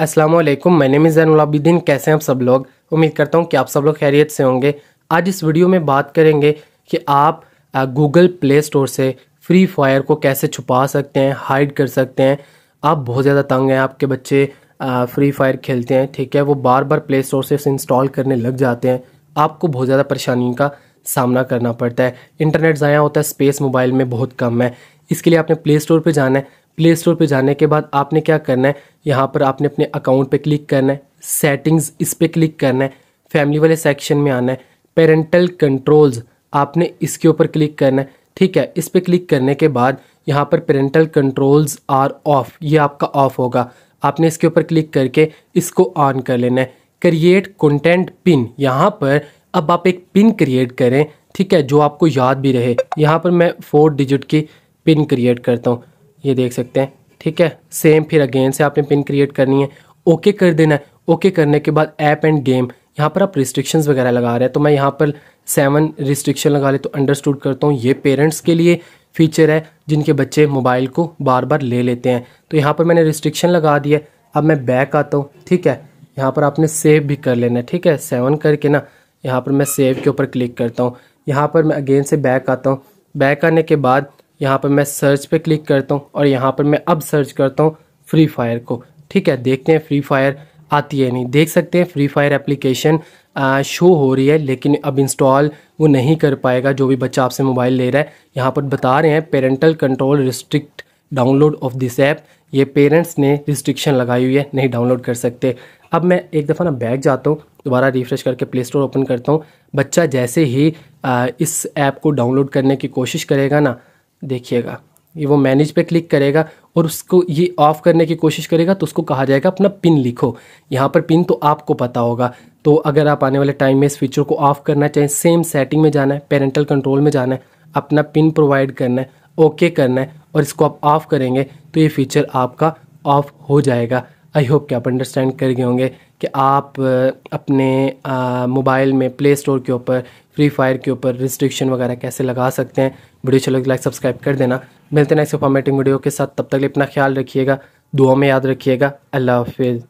अस्सलाम वालेकुम मैंने नेम जैनुलाबिदीन कैसे हैं आप सब लोग उम्मीद करता हूँ कि आप सब लोग खैरियत से होंगे आज इस वीडियो में बात करेंगे कि आप गूगल प्ले स्टोर से फ्री फायर को कैसे छुपा सकते हैं हाइड कर सकते हैं आप बहुत ज़्यादा तंग हैं आपके बच्चे फ्री फायर खेलते हैं ठीक है वो बार बार प्ले स्टोर से इंस्टॉल करने लग जाते हैं आपको बहुत ज़्यादा परेशानी का सामना करना पड़ता है इंटरनेट ज़ाया होता है स्पेस मोबाइल में बहुत कम है इसके लिए आपने प्ले स्टोर पर जाना है प्ले स्टोर पर जाने के बाद आपने क्या करना है यहाँ पर आपने अपने अकाउंट पर क्लिक करना है सेटिंग्स इस पर क्लिक करना है फैमिली वाले सेक्शन में आना है पेरेंटल कंट्रोल्स आपने इसके ऊपर क्लिक करना है ठीक है इस पर क्लिक करने के बाद यहाँ पर पेरेंटल कंट्रोल्स आर ऑफ ये आपका ऑफ होगा आपने इसके ऊपर क्लिक करके इसको ऑन कर लेना है क्रिएट कंटेंट पिन यहाँ पर अब आप एक पिन क्रिएट करें ठीक है जो आपको याद भी रहे यहाँ पर मैं फोर डिजिट की पिन क्रिएट करता हूँ ये देख सकते हैं ठीक है सेम फिर अगेन से आपने पिन क्रिएट करनी है ओके कर देना है ओके करने के बाद ऐप एंड गेम यहाँ पर आप रिस्ट्रिक्शंस वगैरह लगा रहे हैं तो मैं यहाँ पर सेवन रिस्ट्रिक्शन लगा ले तो अंडरस्टूड करता हूँ ये पेरेंट्स के लिए फीचर है जिनके बच्चे मोबाइल को बार बार ले लेते हैं तो यहाँ पर मैंने रिस्ट्रिक्शन लगा दिया अब मैं बैक आता हूँ ठीक है यहाँ पर आपने सेव भी कर लेना है ठीक है सेवन करके ना यहाँ पर मैं सेव के ऊपर क्लिक करता हूँ यहाँ पर मैं अगेन से बैक आता हूँ बैक आने के बाद यहाँ पर मैं सर्च पे क्लिक करता हूँ और यहाँ पर मैं अब सर्च करता हूँ फ्री फायर को ठीक है देखते हैं फ्री फायर आती है नहीं देख सकते हैं फ्री फायर एप्लीकेशन शो हो रही है लेकिन अब इंस्टॉल वो नहीं कर पाएगा जो भी बच्चा आपसे मोबाइल ले रहा है यहाँ पर बता रहे हैं parental control restrict download of this app ये पेरेंट्स ने रिस्ट्रिक्शन लगाई हुई है नहीं डाउनलोड कर सकते अब मैं एक दफ़ा ना बैग जाता हूँ दोबारा रिफ्रेश करके प्ले स्टोर ओपन करता हूँ बच्चा जैसे ही आ, इस ऐप को डाउनलोड करने की कोशिश करेगा ना देखिएगा ये वो मैनेज पे क्लिक करेगा और उसको ये ऑफ़ करने की कोशिश करेगा तो उसको कहा जाएगा अपना पिन लिखो यहाँ पर पिन तो आपको पता होगा तो अगर आप आने वाले टाइम में इस फीचर को ऑफ़ करना चाहें सेम सेटिंग में जाना है पेरेंटल कंट्रोल में जाना है अपना पिन प्रोवाइड करना है ओके करना है और इसको आप ऑफ़ करेंगे तो ये फीचर आपका ऑफ़ हो जाएगा आई होप कि आप अंडरस्टैंड कर गए होंगे कि आप अपने मोबाइल में प्ले स्टोर के ऊपर फ्री फायर के ऊपर रिस्ट्रिक्शन वगैरह कैसे लगा सकते हैं वीडियो चलो लाइक सब्सक्राइब कर देना मिलते हैं नेक्स्ट फॉर्मेटिंग वीडियो के साथ तब तक अपना ख्याल रखिएगा दुआ में याद रखिएगा अल्लाह हाफिज़